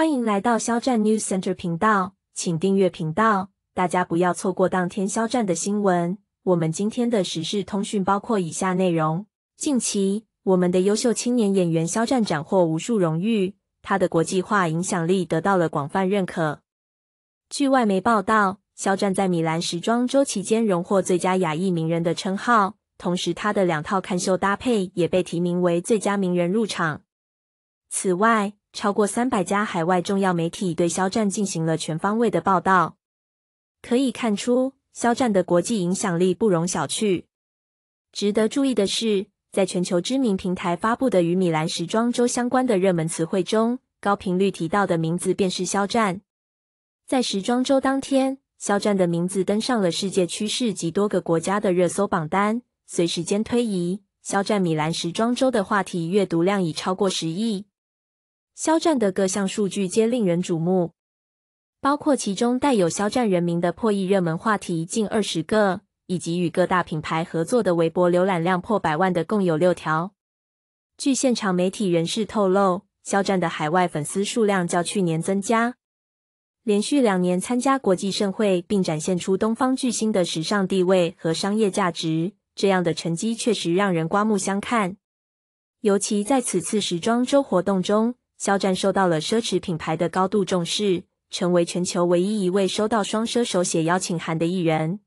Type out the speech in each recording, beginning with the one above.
欢迎来到肖战 News Center 频道，请订阅频道，大家不要错过当天肖战的新闻。我们今天的时事通讯包括以下内容：近期，我们的优秀青年演员肖战斩获无数荣誉，他的国际化影响力得到了广泛认可。据外媒报道，肖战在米兰时装周期间荣获最佳亚裔名人的称号，同时他的两套看秀搭配也被提名为最佳名人入场。此外，超过三百家海外重要媒体对肖战进行了全方位的报道，可以看出肖战的国际影响力不容小觑。值得注意的是，在全球知名平台发布的与米兰时装周相关的热门词汇中，高频率提到的名字便是肖战。在时装周当天，肖战的名字登上了世界趋势及多个国家的热搜榜单。随时间推移，肖战米兰时装周的话题阅读量已超过十亿。肖战的各项数据皆令人瞩目，包括其中带有肖战人名的破亿热门话题近二十个，以及与各大品牌合作的微博浏览量破百万的共有六条。据现场媒体人士透露，肖战的海外粉丝数量较去年增加，连续两年参加国际盛会，并展现出东方巨星的时尚地位和商业价值，这样的成绩确实让人刮目相看。尤其在此次时装周活动中。肖战受到了奢侈品牌的高度重视，成为全球唯一一位收到双奢手写邀请函的艺人。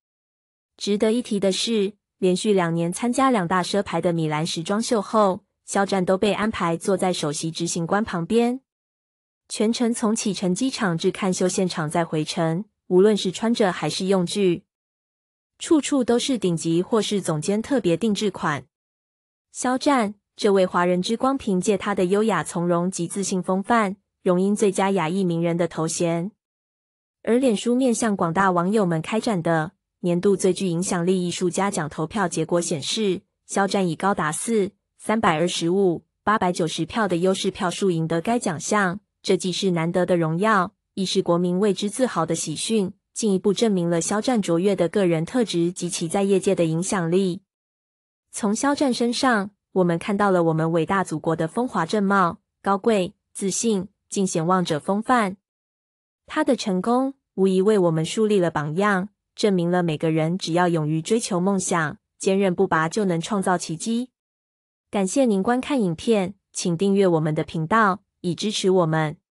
值得一提的是，连续两年参加两大奢牌的米兰时装秀后，肖战都被安排坐在首席执行官旁边。全程从启程机场至看秀现场再回程，无论是穿着还是用具，处处都是顶级或是总监特别定制款。肖战。这位华人之光凭借他的优雅从容及自信风范，荣膺最佳亚裔名人的头衔。而脸书面向广大网友们开展的年度最具影响力艺术家奖投票结果显示，肖战以高达四三百二十五八百九十票的优势票数赢得该奖项。这既是难得的荣耀，亦是国民为之自豪的喜讯，进一步证明了肖战卓越的个人特质及其在业界的影响力。从肖战身上。我们看到了我们伟大祖国的风华正茂、高贵、自信，尽显王者风范。他的成功无疑为我们树立了榜样，证明了每个人只要勇于追求梦想、坚韧不拔，就能创造奇迹。感谢您观看影片，请订阅我们的频道以支持我们。